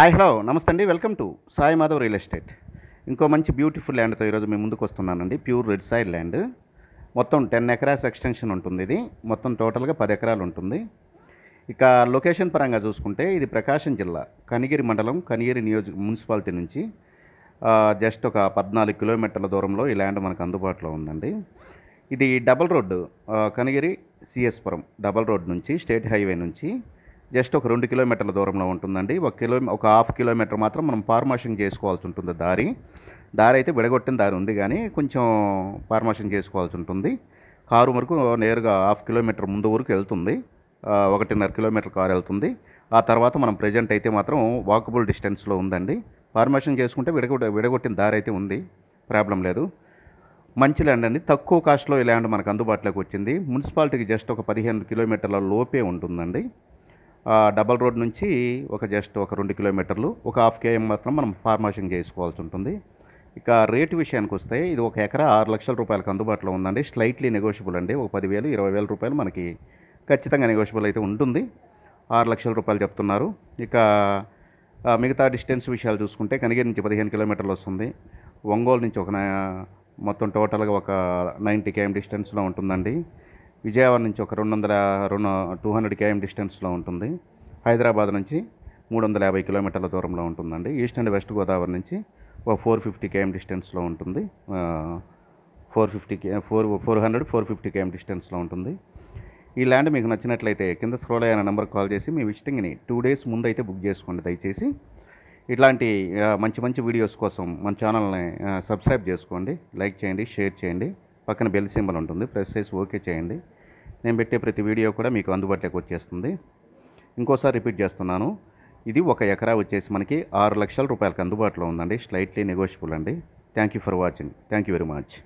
hi hello నమస్తే అండి welcome to Sai Madhav real estate ఇంకో మంచి బ్యూటిఫుల్ ల్యాండ్తో ఈరోజు మేము ముందుకు వస్తున్నానండి ప్యూర్ రెడ్ సైడ్ ల్యాండ్ మొత్తం టెన్ ఎకరాస్ ఎక్స్టెన్షన్ ఉంటుంది ఇది మొత్తం టోటల్గా పది ఎకరాలు ఉంటుంది ఇక లొకేషన్ పరంగా చూసుకుంటే ఇది ప్రకాశం జిల్లా కనిగిరి మండలం కనిగిరి నియోజక మున్సిపాలిటీ నుంచి జస్ట్ ఒక పద్నాలుగు కిలోమీటర్ల దూరంలో ఈ ల్యాండ్ మనకు అందుబాటులో ఉందండి ఇది double road Kanigiri CS Puram double road నుంచి స్టేట్ హైవే నుంచి జస్ట్ ఒక రెండు కిలోమీటర్ల దూరంలో ఉంటుందండి ఒక కిలో ఒక హాఫ్ కిలోమీటర్ మాత్రం మనం ఫార్మాషింగ్ చేసుకోవాల్సి ఉంటుంది దారి దారి అయితే విడగొట్టిన దారి ఉంది కానీ కొంచెం ఫార్మాషింగ్ చేసుకోవాల్సి ఉంటుంది కారు వరకు నేరుగా హాఫ్ కిలోమీటర్ ముందు వరకు వెళ్తుంది ఒకటిన్నర కిలోమీటర్ కారు వెళ్తుంది ఆ తర్వాత మనం ప్రజెంట్ అయితే మాత్రం వాకబుల్ డిస్టెన్స్లో ఉందండి ఫార్మేషన్ చేసుకుంటే విడగొట్ట విడగొట్టిన దారి అయితే ఉంది ప్రాబ్లం లేదు మంచి ల్యాండ్ అండి తక్కువ కాస్ట్లో ఈ ల్యాండ్ మనకు అందుబాటులోకి వచ్చింది మున్సిపాలిటీకి జస్ట్ ఒక పదిహేను కిలోమీటర్ల లోపే ఉంటుందండి డబల్ రోడ్ నుంచి ఒక జస్ట్ ఒక రెండు కిలోమీటర్లు ఒక హాఫ్ కేఎం మాత్రం మనం ఫార్మాషన్ చేసుకోవాల్సి ఉంటుంది ఇక రేటు విషయానికి వస్తే ఇది ఒక ఎకరా ఆరు లక్షల రూపాయలకు అందుబాటులో ఉందండి స్లైట్లీ నెగోషియబుల్ అండి ఒక పదివేలు ఇరవై వేల రూపాయలు మనకి ఖచ్చితంగా నెగోషియబుల్ అయితే ఉంటుంది ఆరు లక్షల రూపాయలు చెప్తున్నారు ఇక మిగతా డిస్టెన్స్ విషయాలు చూసుకుంటే కనిగిరి నుంచి పదిహేను కిలోమీటర్లు వస్తుంది ఒంగోలు నుంచి ఒక మొత్తం టోటల్గా ఒక నైంటీ కేఎం డిస్టెన్స్లో ఉంటుందండి విజయవాడ నుంచి ఒక రెండు వందల రెండు టూ హండ్రెడ్ కేఎం డిస్టెన్స్లో ఉంటుంది హైదరాబాద్ నుంచి మూడు వందల యాభై కిలోమీటర్ల దూరంలో ఉంటుందండి ఈస్ట్ అండ్ వెస్ట్ గోదావరి నుంచి ఒక ఫోర్ ఫిఫ్టీ కేఎం డిస్టెన్స్లో ఉంటుంది four fifty K four four hundred four fifty KM డిస్టెన్స్లో ఉంటుంది ఈ ల్యాండ్ మీకు నచ్చినట్లయితే కింద స్క్రోల్ అయిన నెంబర్ కాల్ చేసి మీ విజిటింగ్ని టూ డేస్ ముందైతే బుక్ చేసుకోండి దయచేసి ఇట్లాంటి మంచి మంచి వీడియోస్ కోసం మన ఛానల్ని సబ్స్క్రైబ్ చేసుకోండి లైక్ చేయండి షేర్ చేయండి పక్కన బెల్ సింబల్ ఉంటుంది ప్రెస్ చేసి ఓకే చేయండి నేను పెట్టే ప్రతి వీడియో కూడా మీకు అందుబాటులోకి వచ్చేస్తుంది ఇంకోసారి రిపీట్ చేస్తున్నాను ఇది ఒక ఎకరా వచ్చేసి మనకి ఆరు లక్షల రూపాయలకు అందుబాటులో ఉందండి స్లైట్లీ నెగోషియబుల్ అండి thank you for watching thank you very much